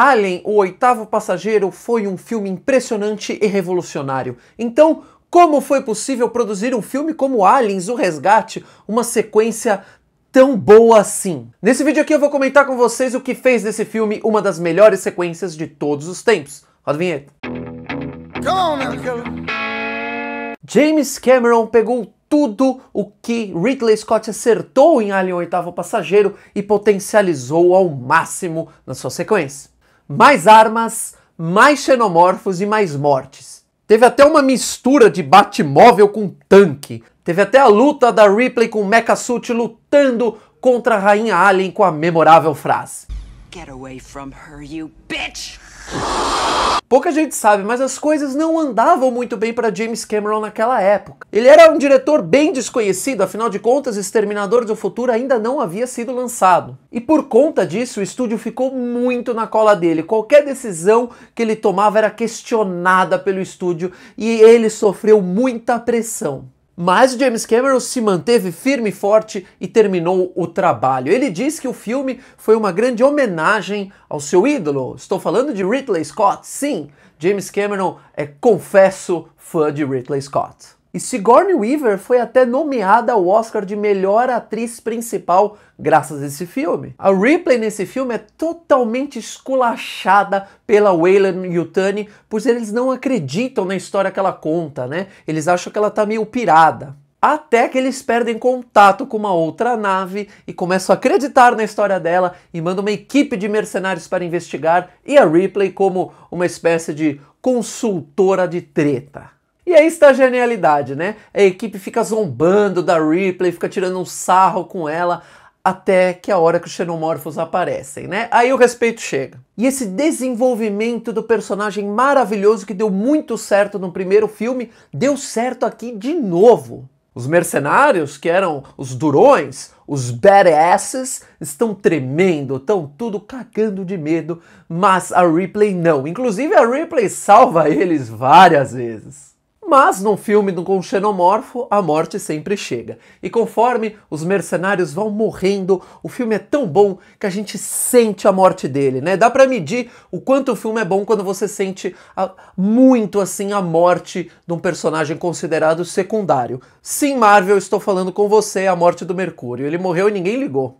Alien, o oitavo passageiro, foi um filme impressionante e revolucionário. Então, como foi possível produzir um filme como Aliens, o Resgate, uma sequência tão boa assim? Nesse vídeo aqui eu vou comentar com vocês o que fez desse filme uma das melhores sequências de todos os tempos. Roda a vinheta. James Cameron pegou tudo o que Ridley Scott acertou em Alien O Oitavo Passageiro e potencializou ao máximo na sua sequência mais armas, mais xenomorfos e mais mortes. Teve até uma mistura de Batmóvel com tanque. Teve até a luta da Ripley com o Mechasuit lutando contra a Rainha Alien com a memorável frase. Get away from her, you bitch! Pouca gente sabe, mas as coisas não andavam muito bem para James Cameron naquela época. Ele era um diretor bem desconhecido, afinal de contas, Exterminador do Futuro ainda não havia sido lançado. E por conta disso, o estúdio ficou muito na cola dele. Qualquer decisão que ele tomava era questionada pelo estúdio e ele sofreu muita pressão. Mas James Cameron se manteve firme e forte e terminou o trabalho. Ele diz que o filme foi uma grande homenagem ao seu ídolo. Estou falando de Ridley Scott. Sim, James Cameron é, confesso, fã de Ridley Scott. E Sigourney Weaver foi até nomeada ao Oscar de melhor atriz principal graças a esse filme. A Ripley nesse filme é totalmente esculachada pela o Yutani, pois eles não acreditam na história que ela conta, né? Eles acham que ela tá meio pirada. Até que eles perdem contato com uma outra nave e começam a acreditar na história dela e mandam uma equipe de mercenários para investigar e a Ripley como uma espécie de consultora de treta. E aí está a genialidade, né? A equipe fica zombando da Ripley, fica tirando um sarro com ela até que a hora que os xenomorfos aparecem, né? Aí o respeito chega. E esse desenvolvimento do personagem maravilhoso que deu muito certo no primeiro filme, deu certo aqui de novo. Os mercenários, que eram os durões, os badasses, estão tremendo, estão tudo cagando de medo, mas a Ripley não. Inclusive a Ripley salva eles várias vezes. Mas num filme com um xenomorfo, a morte sempre chega. E conforme os mercenários vão morrendo, o filme é tão bom que a gente sente a morte dele, né? Dá para medir o quanto o filme é bom quando você sente a, muito assim a morte de um personagem considerado secundário. Sim, Marvel, estou falando com você, a morte do Mercúrio. Ele morreu e ninguém ligou.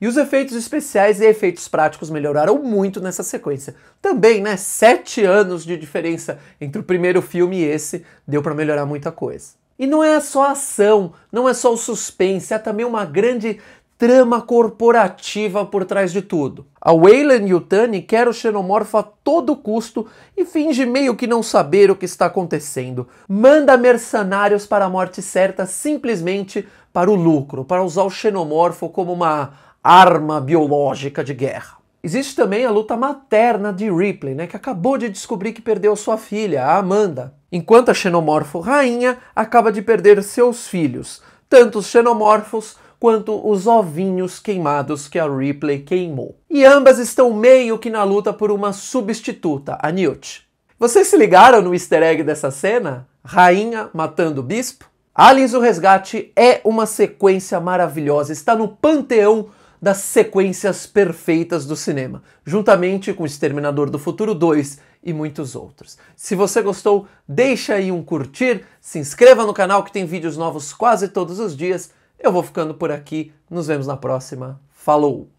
E os efeitos especiais e efeitos práticos melhoraram muito nessa sequência. Também, né? Sete anos de diferença entre o primeiro filme e esse, deu para melhorar muita coisa. E não é só a ação, não é só o suspense, é também uma grande trama corporativa por trás de tudo. A o Yutani quer o xenomorfo a todo custo e finge meio que não saber o que está acontecendo. Manda mercenários para a morte certa simplesmente para o lucro, para usar o xenomorfo como uma arma biológica de guerra. Existe também a luta materna de Ripley, né, que acabou de descobrir que perdeu sua filha, a Amanda, enquanto a xenomorfo rainha acaba de perder seus filhos, tanto os xenomorfos quanto os ovinhos queimados que a Ripley queimou. E ambas estão meio que na luta por uma substituta, a Newt. Vocês se ligaram no easter egg dessa cena? Rainha matando o bispo? Aliens o Resgate é uma sequência maravilhosa, está no panteão das sequências perfeitas do cinema, juntamente com Exterminador do Futuro 2 e muitos outros. Se você gostou, deixa aí um curtir, se inscreva no canal que tem vídeos novos quase todos os dias. Eu vou ficando por aqui, nos vemos na próxima. Falou!